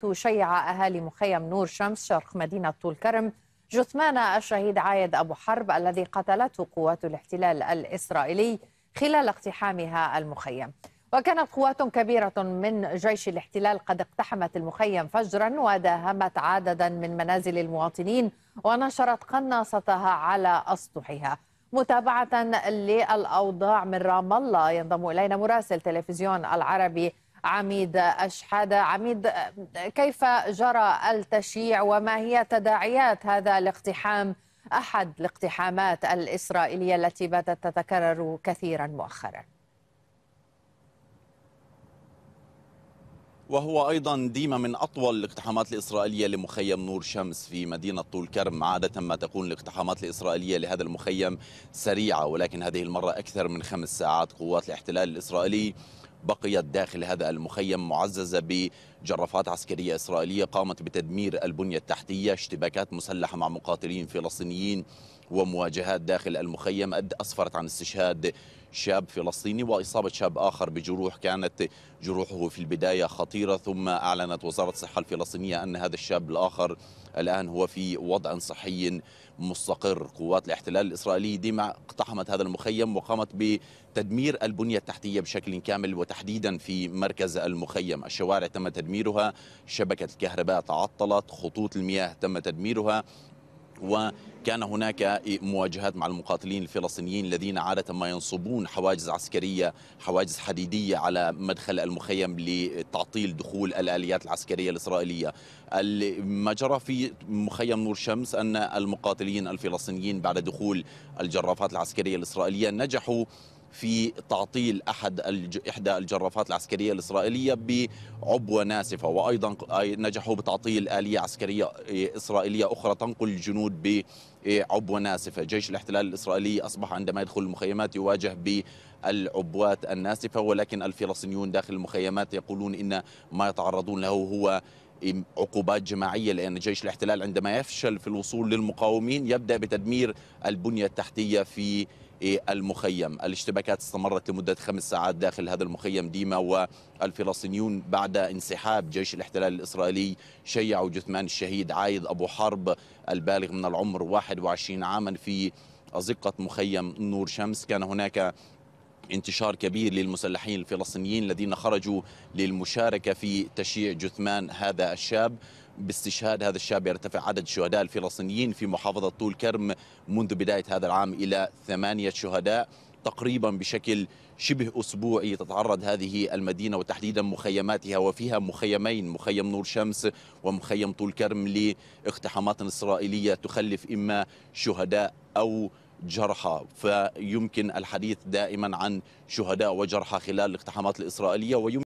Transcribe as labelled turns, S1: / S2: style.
S1: تشيع أهالي مخيم نور شمس شرق مدينة طول كرم جثمان الشهيد عايد أبو حرب الذي قتلته قوات الاحتلال الإسرائيلي خلال اقتحامها المخيم وكانت قوات كبيرة من جيش الاحتلال قد اقتحمت المخيم فجرا وداهمت عددا من منازل المواطنين ونشرت قناصتها على أسطحها متابعة للأوضاع من رام الله ينضم إلينا مراسل تلفزيون العربي عميد أشحادة عميد كيف جرى التشييع وما هي تداعيات هذا الاقتحام أحد الاقتحامات الإسرائيلية التي باتت تتكرر كثيرا مؤخرا
S2: وهو أيضا ديما من أطول الاقتحامات الإسرائيلية لمخيم نور شمس في مدينة طول كرم عادة ما تكون الاقتحامات الإسرائيلية لهذا المخيم سريعة ولكن هذه المرة أكثر من خمس ساعات قوات الاحتلال الإسرائيلي بقيت داخل هذا المخيم معززة بجرافات عسكرية إسرائيلية قامت بتدمير البنية التحتية اشتباكات مسلحة مع مقاتلين فلسطينيين ومواجهات داخل المخيم أسفرت عن استشهاد شاب فلسطيني وإصابة شاب آخر بجروح كانت جروحه في البداية خطيرة ثم أعلنت وزارة الصحة الفلسطينية أن هذا الشاب الآخر الآن هو في وضع صحي مستقر قوات الاحتلال الإسرائيلي دمع اقتحمت هذا المخيم وقامت بتدمير البنية التحتية بشكل كامل وتحديدا في مركز المخيم الشوارع تم تدميرها شبكة الكهرباء تعطلت خطوط المياه تم تدميرها وكان هناك مواجهات مع المقاتلين الفلسطينيين الذين عادة ما ينصبون حواجز عسكرية حواجز حديدية على مدخل المخيم لتعطيل دخول الآليات العسكرية الإسرائيلية ما جرى في مخيم نور شمس أن المقاتلين الفلسطينيين بعد دخول الجرافات العسكرية الإسرائيلية نجحوا في تعطيل احد الج... احدى الجرافات العسكريه الاسرائيليه بعبوه ناسفه وايضا نجحوا بتعطيل اليه عسكريه إيه، اسرائيليه اخرى تنقل الجنود بعبوه إيه، ناسفة جيش الاحتلال الإسرائيلي أصبح عندما يدخل المخيمات يواجه بالعبوات الناسفة ولكن الفلسطينيون داخل المخيمات يقولون إن ما يتعرضون له هو عقوبات جماعية لأن جيش الاحتلال عندما يفشل في الوصول للمقاومين يبدأ بتدمير البنية التحتية في المخيم الاشتباكات استمرت لمدة خمس ساعات داخل هذا المخيم ديما والفلسطينيون بعد انسحاب جيش الاحتلال الإسرائيلي شيعوا جثمان الشهيد عايد أبو حرب البالغ من العمر 21 عاما في أزقة مخيم نور شمس كان هناك انتشار كبير للمسلحين الفلسطينيين الذين خرجوا للمشاركة في تشييع جثمان هذا الشاب باستشهاد هذا الشاب يرتفع عدد الشهداء الفلسطينيين في محافظة طول كرم منذ بداية هذا العام إلى ثمانية شهداء تقريبا بشكل شبه أسبوعي تتعرض هذه المدينة وتحديدا مخيماتها وفيها مخيمين مخيم نور شمس ومخيم طول كرم لاقتحامات إسرائيلية تخلف إما شهداء أو جرحى فيمكن الحديث دائما عن شهداء وجرحى خلال الاقتحامات الإسرائيلية ويمكن